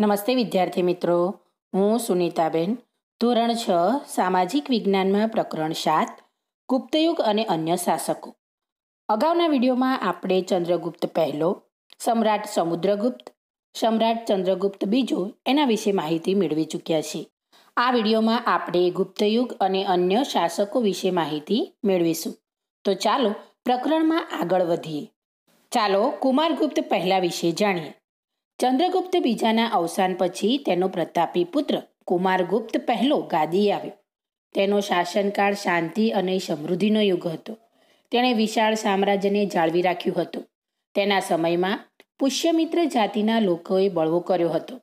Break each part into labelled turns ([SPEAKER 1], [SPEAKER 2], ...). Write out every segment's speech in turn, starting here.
[SPEAKER 1] નમસ્તે વિદ્યાર્થી મિત્રો હું સુનીતાબેન ધોરણ છ સામાજિક વિજ્ઞાનમાં પ્રકરણ સાત ગુપ્તયુગ અને અન્ય શાસકો અગાઉના વિડીયોમાં આપણે ચંદ્રગુપ્ત પહેલો સમ્રાટ સમુદ્રગુપ્ત સમ્રાટ ચંદ્રગુપ્ત બીજો એના વિશે માહિતી મેળવી ચૂક્યા છીએ આ વિડીયોમાં આપણે ગુપ્તયુગ અને અન્ય શાસકો વિશે માહિતી મેળવીશું તો ચાલો પ્રકરણમાં આગળ વધીએ ચાલો કુમારગુપ્ત પહેલા વિશે જાણીએ ચંદ્રગુપ્ત બીજાના અવસાન પછી તેનો પ્રતાપી પુત્ર કુમારગુપ્ત પહેલો ગાદીએ આવ્યો તેનો શાસનકાળ શાંતિ અને સમૃદ્ધિનો યુગ હતો તેણે વિશાળ સામ્રાજ્યને જાળવી રાખ્યું હતું તેના સમયમાં પુષ્યમિત્ર જાતિના લોકોએ બળવો કર્યો હતો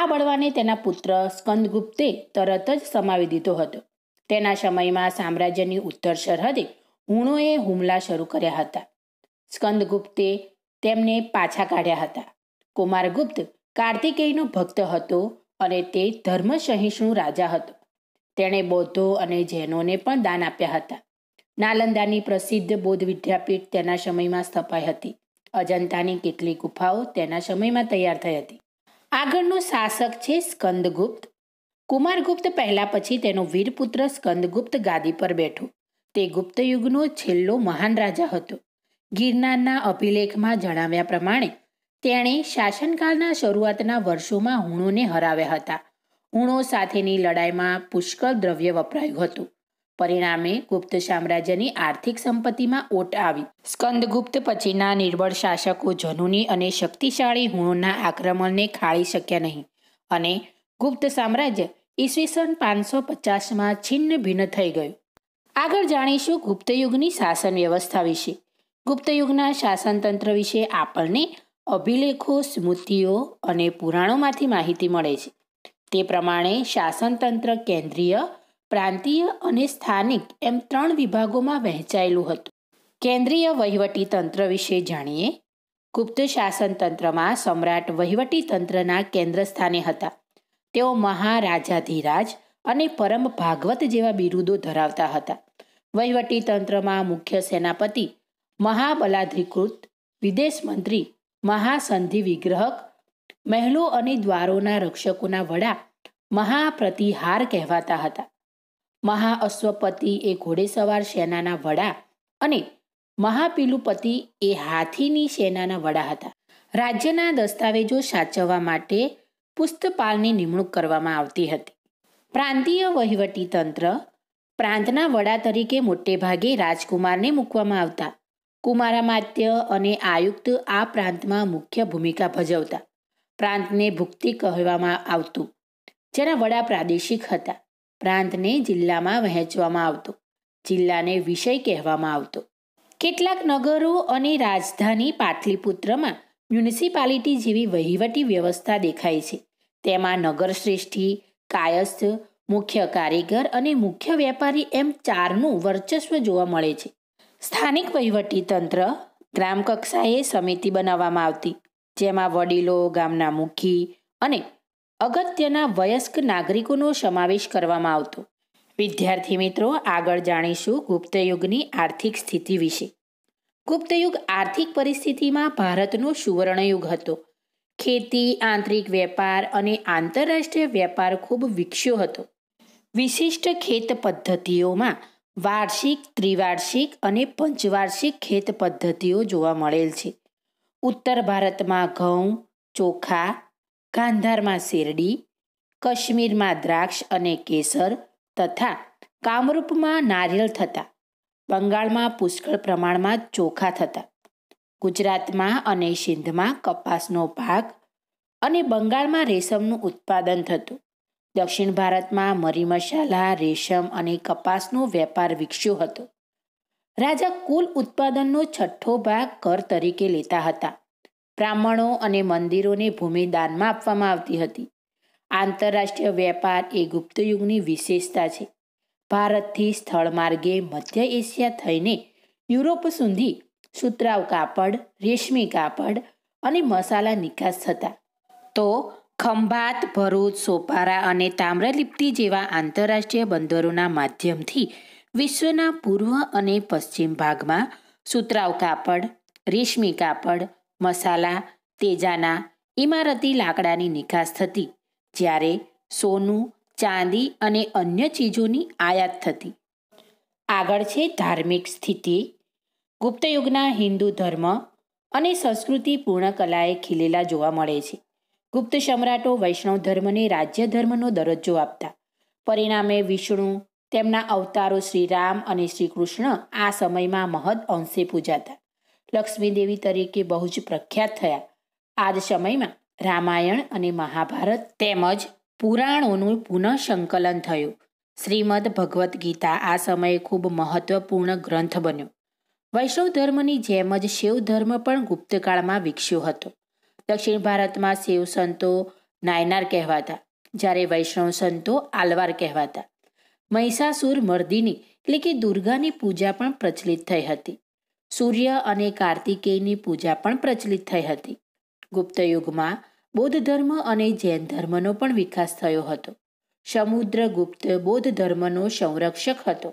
[SPEAKER 1] આ બળવાને તેના પુત્ર સ્કંદગુપ્તે તરત જ સમાવી દીધો હતો તેના સમયમાં સામ્રાજ્યની ઉત્તર સરહદે હુણોએ હુમલા શરૂ કર્યા હતા સ્કંદગુપ્તે તેમને પાછા કાઢ્યા હતા કુમારગુપ્ત કાર્તિકેયનો ભક્ત હતો અને તે ધર્મ સહિષ્ણુ રાજા હતો તેણે બૌદ્ધો અને જૈનોને પણ દાન આપ્યા હતા નાલંદાની પ્રસિદ્ધ બૌદ્ધ વિદ્યાપીઠ તેના સમયમાં સ્થપાઈ હતી અજંતાની કેટલીક ગુફાઓ તેના સમયમાં તૈયાર થઈ હતી આગળનો શાસક છે સ્કંદગુપ્ત કુમારગુપ્ત પહેલા પછી તેનો વીરપુત્ર સ્કંદગુપ્ત ગાદી પર બેઠો તે ગુપ્તયુગનો છેલ્લો મહાન રાજા હતો ગિરનારના અભિલેખમાં જણાવ્યા પ્રમાણે તેણે શાસનકાળના શરૂઆતના વર્ષોમાં હુણોને હરાવ્યા હતા હુણો સાથેની લડાઈમાં પુષ્કળ દ્રવ્ય વપરાયું હતું પરિણામે ગુપ્ત સામ્રાજ્યની આર્થિક સંપત્તિમાં ઓટ આવી સ્કંદગુપ્ત પછીના નિર્બળ શાસકો જનુની અને શક્તિશાળી હુણોના આક્રમણને ખાળી શક્યા નહીં અને ગુપ્ત સામ્રાજ્ય ઈસવીસન પાંચસો પચાસમાં છિન્ન ભિન્ન થઈ ગયું આગળ જાણીશું ગુપ્તયુગની શાસન વ્યવસ્થા વિશે ગુપ્તયુગના શાસનતંત્ર વિશે આપણને અભિલેખો સ્મૃતિઓ અને પુરાણોમાંથી માહિતી મળે છે તે પ્રમાણે શાસનતંત્ર કેન્દ્રીય પ્રાંતીય અને સ્થાનિક એમ ત્રણ વિભાગોમાં વહેંચાયેલું હતું કેન્દ્રીય વહીવટી તંત્ર વિશે જાણીએ ગુપ્ત શાસનતંત્રમાં સમ્રાટ વહીવટી તંત્રના કેન્દ્ર સ્થાને હતા તેઓ મહારાજાધિરાજ અને પરમ ભાગવત જેવા બિરુદો ધરાવતા હતા વહીવટી તંત્રમાં મુખ્ય સેનાપતિ મહાબલાધિકૃત વિદેશ મંત્રી મહાસંધિ વિગ્રહક મહેલો અને દ્વારોના રક્ષકોના વડા મહાપ્રતિહાર કહેવાતા હતા મહાઅશ્વપતિ એ ઘોડેસવાર સેનાના વડા અને મહાપિલુપતિ એ હાથીની સેનાના વડા હતા રાજ્યના દસ્તાવેજો સાચવવા માટે પુસ્તપાલની નિમણૂક કરવામાં આવતી હતી પ્રાંતીય વહીવટી તંત્ર પ્રાંતના વડા તરીકે મોટેભાગે રાજકુમારને મૂકવામાં આવતા કુમારામાત્ય અને આયુક્ત આ પ્રાંતમાં મુખ્ય ભૂમિકા ભજવતા પ્રાંતને ભુક્તિ કહેવામાં આવતું જેના વડા પ્રાદેશિક હતા પ્રાંતને જિલ્લામાં વહેંચવામાં આવતો જિલ્લાને વિષય કહેવામાં આવતો કેટલાક નગરો અને રાજધાની પાટલીપુત્રમાં મ્યુનિસિપાલિટી જેવી વહીવટી વ્યવસ્થા દેખાય છે તેમાં નગરશ્રેષ્ઠી કાયસ્થ મુખ્ય કારીગર અને મુખ્ય વેપારી એમ ચારનું વર્ચસ્વ જોવા મળે છે સ્થાનિક વહીવટીતંત્ર ગ્રામ કક્ષાએ સમિતિ બનાવવામાં આવતી જેમાં વડીલો ગામના મુખી અને અગત્યના વયસ્ક નાગરિકોનો સમાવેશ કરવામાં આવતો વિદ્યાર્થી મિત્રો આગળ જાણીશું ગુપ્તયુગની આર્થિક સ્થિતિ વિશે ગુપ્તયુગ આર્થિક પરિસ્થિતિમાં ભારતનો સુવર્ણયુગ હતો ખેતી આંતરિક વેપાર અને આંતરરાષ્ટ્રીય વેપાર ખૂબ વિકસ્યો હતો વિશિષ્ટ ખેત પદ્ધતિઓમાં વાર્ષિક ત્રિવાર્ષિક અને પંચવાર્ષિક ખેત પદ્ધતિઓ જોવા મળેલ છે ઉત્તર ભારતમાં ઘઉં ચોખા ગાંધારમાં શેરડી કાશ્મીરમાં દ્રાક્ષ અને કેસર તથા કામરૂપમાં નારિયેળ થતા બંગાળમાં પુષ્કળ પ્રમાણમાં ચોખા થતા ગુજરાતમાં અને સિંધમાં કપાસનો પાક અને બંગાળમાં રેશમનું ઉત્પાદન થતું દક્ષિણ ભારતમાં મરી મસાલા રેશમ અને કપાસનો વેપાર વિકસ્યો હતો રાજા કુલ ઉત્પાદનનો છઠ્ઠો ભાગ કર તરીકે લેતા હતા બ્રાહ્મણો અને મંદિરોને ભૂમિદાનમાં આપવામાં આવતી હતી આંતરરાષ્ટ્રીય વેપાર એ ગુપ્તયુગની વિશેષતા છે ભારતથી સ્થળ માર્ગે મધ્ય એશિયા થઈને યુરોપ સુધી સુતરાવ કાપડ રેશમી કાપડ અને મસાલા નિકાસ થતા તો ખંભાત ભરૂચ સોપારા અને તામ્રલિપ્તિ જેવા આંતરરાષ્ટ્રીય બંદરોના માધ્યમથી વિશ્વના પૂર્વ અને પશ્ચિમ ભાગમાં સુતરાવ કાપડ રેશમી કાપડ મસાલા તેજાના ઇમારતી લાકડાની નિકાસ થતી જ્યારે સોનું ચાંદી અને અન્ય ચીજોની આયાત થતી આગળ છે ધાર્મિક સ્થિતિ ગુપ્તયુગના હિન્દુ ધર્મ અને સંસ્કૃતિ પૂર્ણ કલાએ ખીલેલા જોવા મળે છે ગુપ્ત સમ્રાટો વૈષ્ણવ ધર્મને રાજ્ય ધર્મનો દરજ્જો આપતા પરિણામે વિષ્ણુ તેમના અવતારો શ્રી રામ અને શ્રી કૃષ્ણ આ સમયમાં મહદ અંશે પૂજાતા લક્ષ્મીદેવી તરીકે બહુ જ પ્રખ્યાત થયા આ જ સમયમાં રામાયણ અને મહાભારત તેમજ પુરાણોનું પુનઃ સંકલન થયું શ્રીમદ ભગવદ્ ગીતા આ સમયે ખૂબ મહત્વપૂર્ણ ગ્રંથ બન્યો વૈષ્ણવ ધર્મની જેમ જ શૈવ ધર્મ પણ ગુપ્તકાળમાં વિકસ્યો હતો દક્ષિણ ભારતમાં શિવ સંતો નાયનાર કહેવાતા જ્યારે વૈષ્ણવ સંતો આલવાર કહેવાતા મહિષાસુર મર્દિની એટલે કે દુર્ગાની પૂજા પણ પ્રચલિત થઈ હતી સૂર્ય અને કાર્તિકેયની પૂજા પણ પ્રચલિત થઈ હતી ગુપ્તયુગમાં બૌદ્ધ ધર્મ અને જૈન ધર્મનો પણ વિકાસ થયો હતો સમુદ્ર ગુપ્ત બૌદ્ધ ધર્મનો સંરક્ષક હતો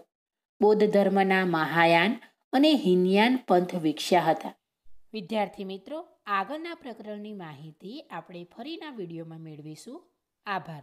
[SPEAKER 1] બૌદ્ધ ધર્મના મહાયાન અને હિનયાન પંથ વિકસ્યા હતા વિદ્યાર્થી મિત્રો આગળના પ્રકરણની માહિતી આપણે ફરીના વિડીયોમાં મેળવીશું આભાર